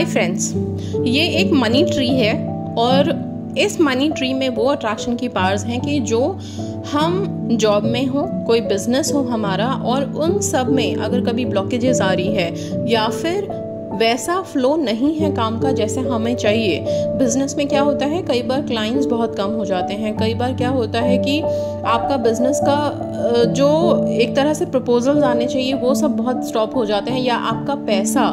hi friends ये एक money tree है और इस मनी ट्री में वो अट्रैक्शन की पावर्स हैं कि जो हम जॉब में हो कोई बिजनेस हो हमारा और उन सब में अगर कभी ब्लॉकेजेस आ रही है या फिर वैसा फ्लो नहीं है काम का जैसे हमें चाहिए बिजनेस में क्या होता है कई बार क्लाइंट्स बहुत कम हो जाते हैं कई बार क्या होता है कि आपका बिजनेस का जो एक तरह से प्रपोजल्स आने चाहिए वो सब बहुत स्टॉप हो जाते हैं या आपका पैसा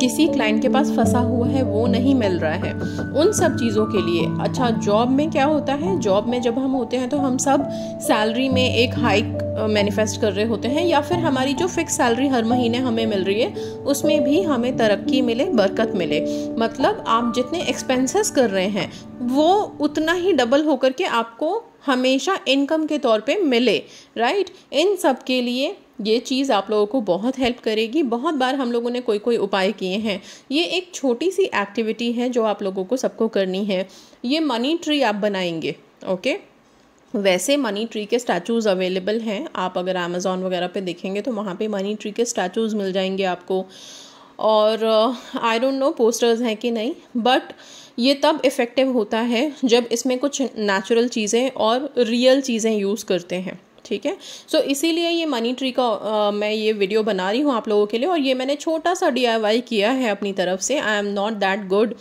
किसी क्लाइंट के पास फंसा हुआ है वो नहीं मिल रहा है उन सब चीज़ों के लिए अच्छा जॉब में क्या होता है जॉब में जब हम होते हैं तो हम सब सैलरी में एक हाइक मैनिफेस्ट कर रहे होते हैं या फिर हमारी जो फिक्स सैलरी हर महीने हमें मिल रही है उसमें भी हमें तरक्की मिले बरकत मिले मतलब आप जितने एक्सपेंसेस कर रहे हैं वो उतना ही डबल होकर के आपको हमेशा इनकम के तौर पे मिले राइट इन सब के लिए ये चीज़ आप लोगों को बहुत हेल्प करेगी बहुत बार हम लोगों ने कोई कोई उपाय किए हैं ये एक छोटी सी एक्टिविटी है जो आप लोगों को सबको करनी है ये मनी ट्री आप बनाएंगे ओके वैसे मनी ट्री के स्टैचूज़ अवेलेबल हैं आप अगर अमेज़ोन वगैरह पे देखेंगे तो वहाँ पे मनी ट्री के स्टैचूज़ मिल जाएंगे आपको और आई डोंट नो पोस्टर्स हैं कि नहीं बट ये तब इफ़ेक्टिव होता है जब इसमें कुछ नेचुरल चीज़ें और रियल चीज़ें यूज़ करते हैं ठीक है सो इसीलिए ये मनी ट्री का आ, मैं ये वीडियो बना रही हूँ आप लोगों के लिए और ये मैंने छोटा सा डी किया है अपनी तरफ से I am not that good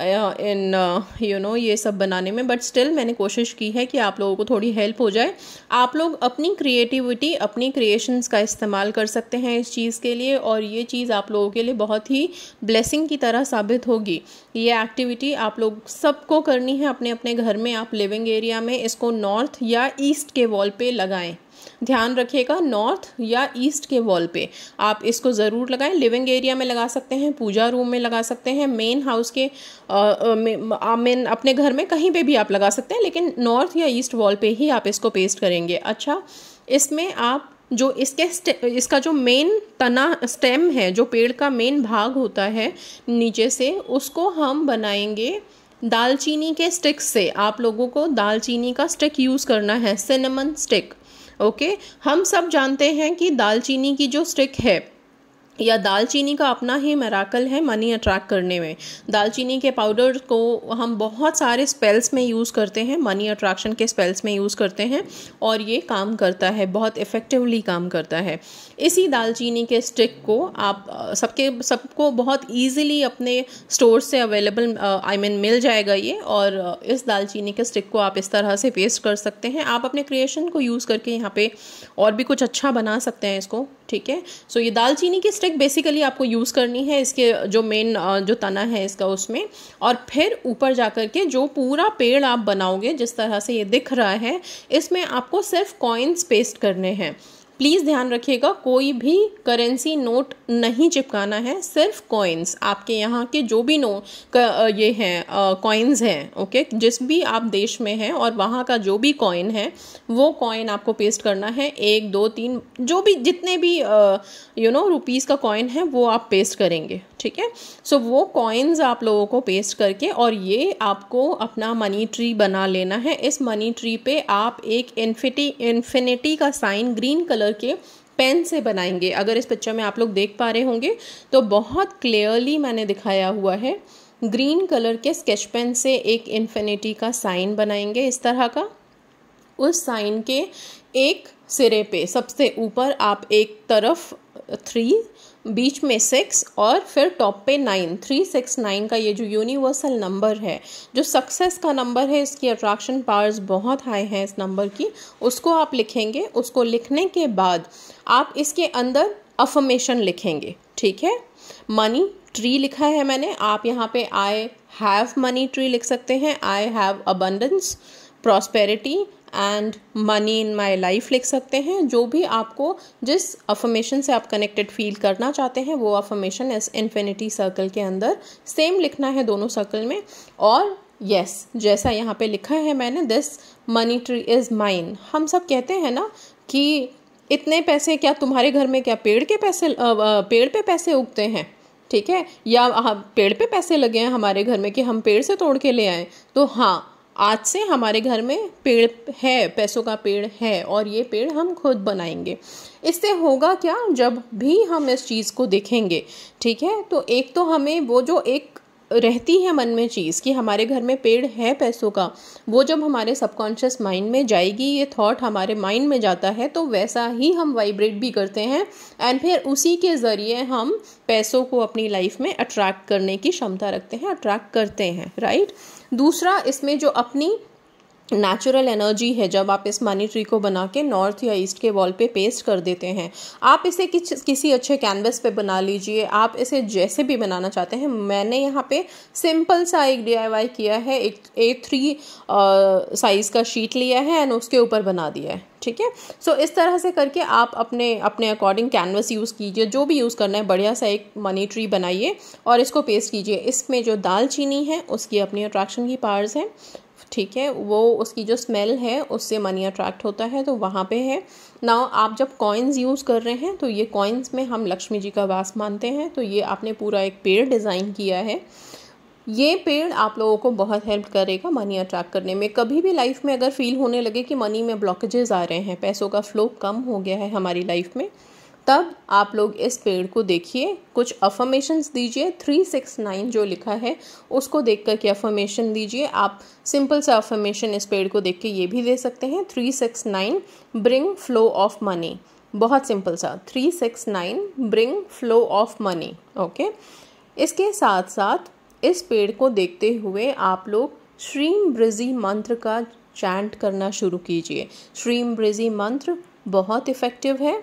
in you know ये सब बनाने में बट स्टिल मैंने कोशिश की है कि आप लोगों को थोड़ी हेल्प हो जाए आप लोग अपनी क्रिएटिविटी अपनी क्रिएशंस का इस्तेमाल कर सकते हैं इस चीज़ के लिए और ये चीज़ आप लोगों के लिए बहुत ही ब्लेसिंग की तरह साबित होगी ये एक्टिविटी आप लोग सबको करनी है अपने अपने घर में आप लिविंग एरिया में इसको नॉर्थ या ईस्ट के वॉल पर लगाएँ ध्यान रखिएगा नॉर्थ या ईस्ट के वॉल पे आप इसको ज़रूर लगाएं लिविंग एरिया में लगा सकते हैं पूजा रूम में लगा सकते हैं मेन हाउस के मेन अपने घर में कहीं पे भी आप लगा सकते हैं लेकिन नॉर्थ या ईस्ट वॉल पे ही आप इसको पेस्ट करेंगे अच्छा इसमें आप जो इसके इसका जो मेन तना स्टेम है जो पेड़ का मेन भाग होता है नीचे से उसको हम बनाएंगे दालचीनी के स्टिक से आप लोगों को दालचीनी का स्टिक यूज़ करना है सिनेमन स्टिक ओके हम सब जानते हैं कि दालचीनी की जो स्टिक है या दालचीनी का अपना ही मेराकल है मनी अट्रैक्ट करने में दालचीनी के पाउडर को हम बहुत सारे स्पेल्स में यूज़ करते हैं मनी अट्रैक्शन के स्पेल्स में यूज़ करते हैं और ये काम करता है बहुत इफ़ेक्टिवली काम करता है इसी दालचीनी के स्टिक को आप सबके सबको बहुत ईजिली अपने स्टोर से अवेलेबल आई मीन मिल जाएगा ये और इस दालचीनी के स्टिक को आप इस तरह से पेस्ट कर सकते हैं आप अपने क्रिएशन को यूज़ करके यहाँ पे और भी कुछ अच्छा बना सकते हैं इसको ठीक है सो ये दालचीनी की स्टिक बेसिकली आपको यूज़ करनी है इसके जो मेन जो तना है इसका उसमें और फिर ऊपर जा कर के जो पूरा पेड़ आप बनाओगे जिस तरह से ये दिख रहा है इसमें आपको सिर्फ कॉइन्स पेस्ट करने हैं प्लीज़ ध्यान रखिएगा कोई भी करेंसी नोट नहीं चिपकाना है सिर्फ कॉइन्स आपके यहाँ के जो भी नो ये हैं कॉइन्स हैं ओके जिस भी आप देश में हैं और वहाँ का जो भी कॉइन है वो कॉइन आपको पेस्ट करना है एक दो तीन जो भी जितने भी यू नो रुपीज़ का कॉइन है वो आप पेस्ट करेंगे ठीक है सो वो कॉइन्स आप लोगों को पेस्ट करके और ये आपको अपना मनी ट्री बना लेना है इस मनी ट्री पे आप एक इन्फिटी इन्फिनिटी का साइन ग्रीन कलर कलर के पेन से बनाएंगे अगर इस पिक्चर में आप लोग देख पा रहे होंगे तो बहुत क्लियरली मैंने दिखाया हुआ है ग्रीन कलर के स्केच पेन से एक इन्फिनिटी का साइन बनाएंगे इस तरह का उस साइन के एक सिरे पे सबसे ऊपर आप एक तरफ थ्री बीच में सिक्स और फिर टॉप पे नाइन थ्री सिक्स नाइन का ये जो यूनिवर्सल नंबर है जो सक्सेस का नंबर है इसकी अट्रैक्शन पावर्स बहुत हाई हैं इस नंबर की उसको आप लिखेंगे उसको लिखने के बाद आप इसके अंदर अफर्मेशन लिखेंगे ठीक है मनी ट्री लिखा है मैंने आप यहाँ पे आई हैव मनी ट्री लिख सकते हैं I have abundance prosperity and money in my life लिख सकते हैं जो भी आपको जिस अफर्मेशन से आप कनेक्टेड फील करना चाहते हैं वो अफर्मेशन इस इन्फिनिटी सर्कल के अंदर सेम लिखना है दोनों सर्कल में और यस yes, जैसा यहाँ पे लिखा है मैंने this money tree is mine हम सब कहते हैं ना कि इतने पैसे क्या तुम्हारे घर में क्या पेड़ के पैसे पेड़ पे पैसे उगते हैं ठीक है या पेड़ पे पैसे लगे हैं हमारे घर में कि हम पेड़ से तोड़ के ले आए तो हाँ आज से हमारे घर में पेड़ है पैसों का पेड़ है और ये पेड़ हम खुद बनाएंगे इससे होगा क्या जब भी हम इस चीज़ को देखेंगे ठीक है तो एक तो हमें वो जो एक रहती है मन में चीज़ कि हमारे घर में पेड़ है पैसों का वो जब हमारे सबकॉन्शियस माइंड में जाएगी ये थॉट हमारे माइंड में जाता है तो वैसा ही हम वाइब्रेट भी करते हैं एंड फिर उसी के ज़रिए हम पैसों को अपनी लाइफ में अट्रैक्ट करने की क्षमता रखते हैं अट्रैक्ट करते हैं राइट दूसरा इसमें जो अपनी नेचुरल एनर्जी है जब आप इस मनी ट्री को बना के नॉर्थ या ईस्ट के वॉल पे पेस्ट कर देते हैं आप इसे किस किसी अच्छे कैनवस पे बना लीजिए आप इसे जैसे भी बनाना चाहते हैं मैंने यहाँ पे सिंपल सा एक डी किया है एक ए थ्री साइज़ का शीट लिया है एंड उसके ऊपर बना दिया है ठीक है सो इस तरह से करके आप अपने अपने अकॉर्डिंग कैनवस यूज़ कीजिए जो भी यूज़ करना है बढ़िया सा एक मनी ट्री बनाइए और इसको पेस्ट कीजिए इसमें जो दालचीनी है उसकी अपनी अट्रैक्शन की पार्स हैं ठीक है वो उसकी जो स्मेल है उससे मनी अट्रैक्ट होता है तो वहाँ पे है ना आप जब कॉइन्स यूज़ कर रहे हैं तो ये कॉइन्स में हम लक्ष्मी जी का वास मानते हैं तो ये आपने पूरा एक पेड़ डिज़ाइन किया है ये पेड़ आप लोगों को बहुत हेल्प करेगा मनी अट्रैक्ट करने में कभी भी लाइफ में अगर फील होने लगे कि मनी में ब्लॉकेजेस आ रहे हैं पैसों का फ्लो कम हो गया है हमारी लाइफ में तब आप लोग इस पेड़ को देखिए कुछ अफर्मेशंस दीजिए थ्री सिक्स नाइन जो लिखा है उसको देख कर के अफर्मेशन दीजिए आप सिंपल सा अफर्मेशन इस पेड़ को देख के ये भी दे सकते हैं three six nine bring flow of money बहुत सिंपल सा three six nine bring flow of money okay इसके साथ साथ इस पेड़ को देखते हुए आप लोग श्रीम ब्रिजी मंत्र का चैंट करना शुरू कीजिए श्रीम ब्रिजी मंत्र बहुत इफ़ेक्टिव है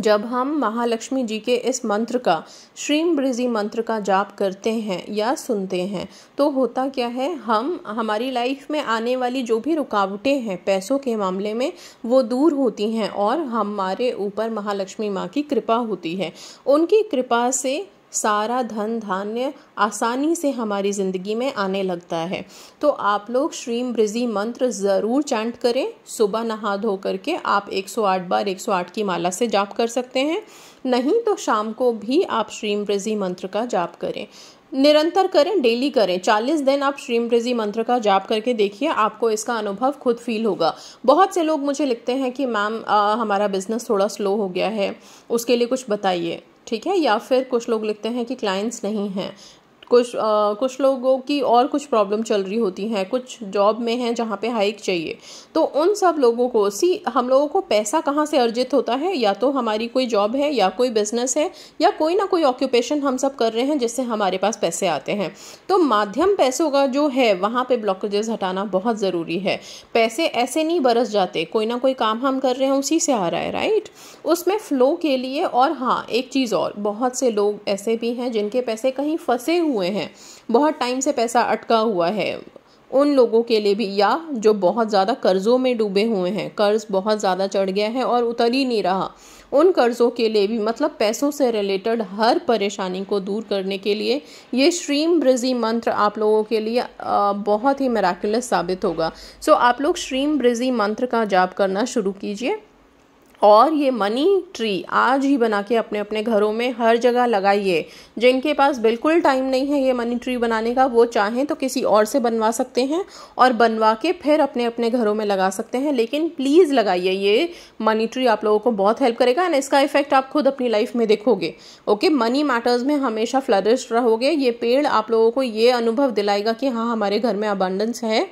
जब हम महालक्ष्मी जी के इस मंत्र का श्रीम ब्रिजी मंत्र का जाप करते हैं या सुनते हैं तो होता क्या है हम हमारी लाइफ में आने वाली जो भी रुकावटें हैं पैसों के मामले में वो दूर होती हैं और हमारे ऊपर महालक्ष्मी माँ की कृपा होती है उनकी कृपा से सारा धन धान्य आसानी से हमारी ज़िंदगी में आने लगता है तो आप लोग श्रीम ब्रिजी मंत्र ज़रूर चैंट करें सुबह नहा धो करके आप 108 बार 108 की माला से जाप कर सकते हैं नहीं तो शाम को भी आप श्रीम ब्रिजी मंत्र का जाप करें निरंतर करें डेली करें चालीस दिन आप श्रीम ब्रिजी मंत्र का जाप करके देखिए आपको इसका अनुभव खुद फील होगा बहुत से लोग मुझे लिखते हैं कि मैम हमारा बिज़नेस थोड़ा स्लो हो गया है उसके लिए कुछ बताइए ठीक है या फिर कुछ लोग लिखते हैं कि क्लाइंट्स नहीं हैं कुछ आ, कुछ लोगों की और कुछ प्रॉब्लम चल रही होती हैं कुछ जॉब में हैं जहाँ पे हाइक चाहिए तो उन सब लोगों को सी हम लोगों को पैसा कहाँ से अर्जित होता है या तो हमारी कोई जॉब है या कोई बिजनेस है या कोई ना कोई ऑक्यूपेशन हम सब कर रहे हैं जिससे हमारे पास पैसे आते हैं तो माध्यम पैसों का जो है वहाँ पर ब्लॉकेजेस हटाना बहुत ज़रूरी है पैसे ऐसे नहीं बरस जाते कोई ना कोई काम हम कर रहे हैं उसी से आ रहा है राइट उसमें फ़्लो के लिए और हाँ एक चीज़ और बहुत से लोग ऐसे भी हैं जिनके पैसे कहीं फंसे हुए हुए हैं बहुत टाइम से पैसा अटका हुआ है उन लोगों के लिए भी या जो बहुत ज़्यादा कर्ज़ों में डूबे हुए हैं कर्ज़ बहुत ज़्यादा चढ़ गया है और उतर ही नहीं रहा उन कर्ज़ों के लिए भी मतलब पैसों से रिलेटेड हर परेशानी को दूर करने के लिए ये श्रीम ब्रिजी मंत्र आप लोगों के लिए बहुत ही मेराकुलस साबित होगा सो आप लोग श्रीम ब्रिजी मंत्र का जाप करना शुरू कीजिए और ये मनी ट्री आज ही बना के अपने अपने घरों में हर जगह लगाइए जिनके पास बिल्कुल टाइम नहीं है ये मनी ट्री बनाने का वो चाहें तो किसी और से बनवा सकते हैं और बनवा के फिर अपने अपने घरों में लगा सकते हैं लेकिन प्लीज़ लगाइए ये मनी ट्री आप लोगों को बहुत हेल्प करेगा एंड इसका इफेक्ट आप खुद अपनी लाइफ में देखोगे ओके मनी मैटर्स में हमेशा फ्लरिश रहोगे ये पेड़ आप लोगों को ये अनुभव दिलाएगा कि हाँ हमारे घर में अबांडेंस है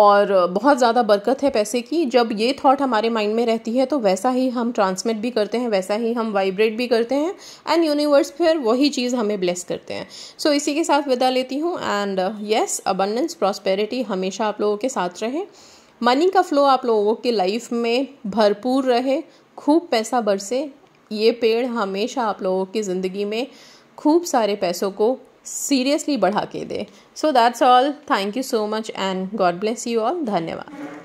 और बहुत ज़्यादा बरकत है पैसे की जब ये थॉट हमारे माइंड में रहती है तो वैसा ही हम ट्रांसमिट भी करते हैं वैसा ही हम वाइब्रेट भी करते हैं एंड यूनिवर्स फिर वही चीज़ हमें ब्लेस करते हैं सो so, इसी के साथ विदा लेती हूँ एंड येस अबंडेंस प्रॉस्पेरिटी हमेशा आप लोगों के साथ रहे मनी का फ्लो आप लोगों की लाइफ में भरपूर रहे खूब पैसा बरसे ये पेड़ हमेशा आप लोगों की ज़िंदगी में खूब सारे पैसों को सीरियसली बढ़ा के दे so that's all thank you so much and God bless you all धन्यवाद